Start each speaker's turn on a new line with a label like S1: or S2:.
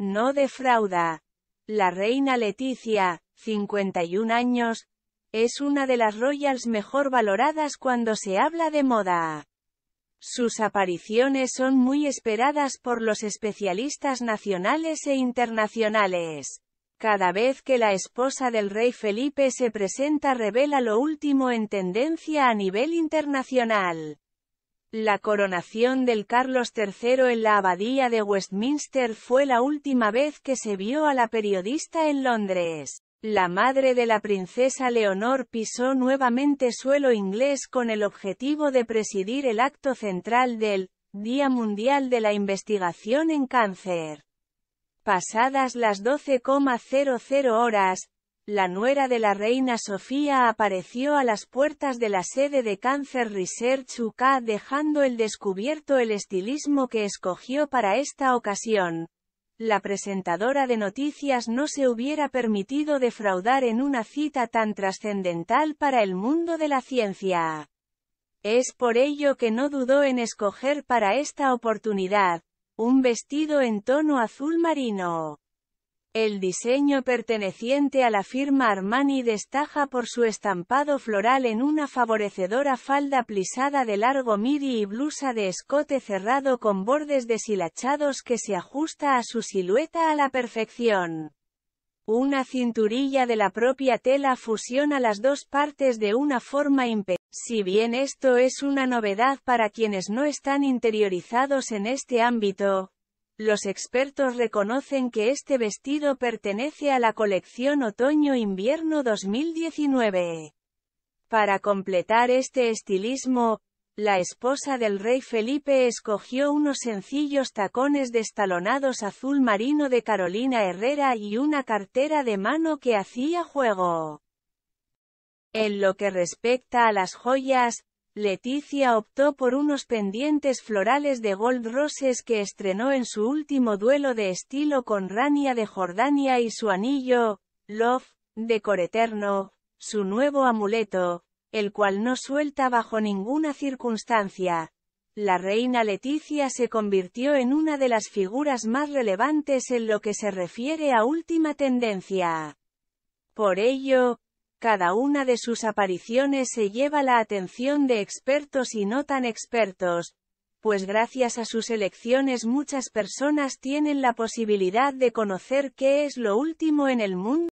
S1: No defrauda. La reina Leticia, 51 años, es una de las royals mejor valoradas cuando se habla de moda. Sus apariciones son muy esperadas por los especialistas nacionales e internacionales. Cada vez que la esposa del rey Felipe se presenta revela lo último en tendencia a nivel internacional. La coronación del Carlos III en la abadía de Westminster fue la última vez que se vio a la periodista en Londres. La madre de la princesa Leonor pisó nuevamente suelo inglés con el objetivo de presidir el acto central del Día Mundial de la Investigación en Cáncer. Pasadas las 12,00 horas, la nuera de la reina Sofía apareció a las puertas de la sede de Cancer Research UK dejando el descubierto el estilismo que escogió para esta ocasión. La presentadora de noticias no se hubiera permitido defraudar en una cita tan trascendental para el mundo de la ciencia. Es por ello que no dudó en escoger para esta oportunidad, un vestido en tono azul marino. El diseño perteneciente a la firma Armani destaja por su estampado floral en una favorecedora falda plisada de largo midi y blusa de escote cerrado con bordes deshilachados que se ajusta a su silueta a la perfección. Una cinturilla de la propia tela fusiona las dos partes de una forma impecable. Si bien esto es una novedad para quienes no están interiorizados en este ámbito, los expertos reconocen que este vestido pertenece a la colección Otoño-Invierno 2019. Para completar este estilismo, la esposa del rey Felipe escogió unos sencillos tacones destalonados azul marino de Carolina Herrera y una cartera de mano que hacía juego. En lo que respecta a las joyas, Leticia optó por unos pendientes florales de Gold Roses que estrenó en su último duelo de estilo con Rania de Jordania y su anillo, Love, de Coreterno, su nuevo amuleto, el cual no suelta bajo ninguna circunstancia. La reina Leticia se convirtió en una de las figuras más relevantes en lo que se refiere a última tendencia. Por ello, cada una de sus apariciones se lleva la atención de expertos y no tan expertos, pues gracias a sus elecciones muchas personas tienen la posibilidad de conocer qué es lo último en el mundo.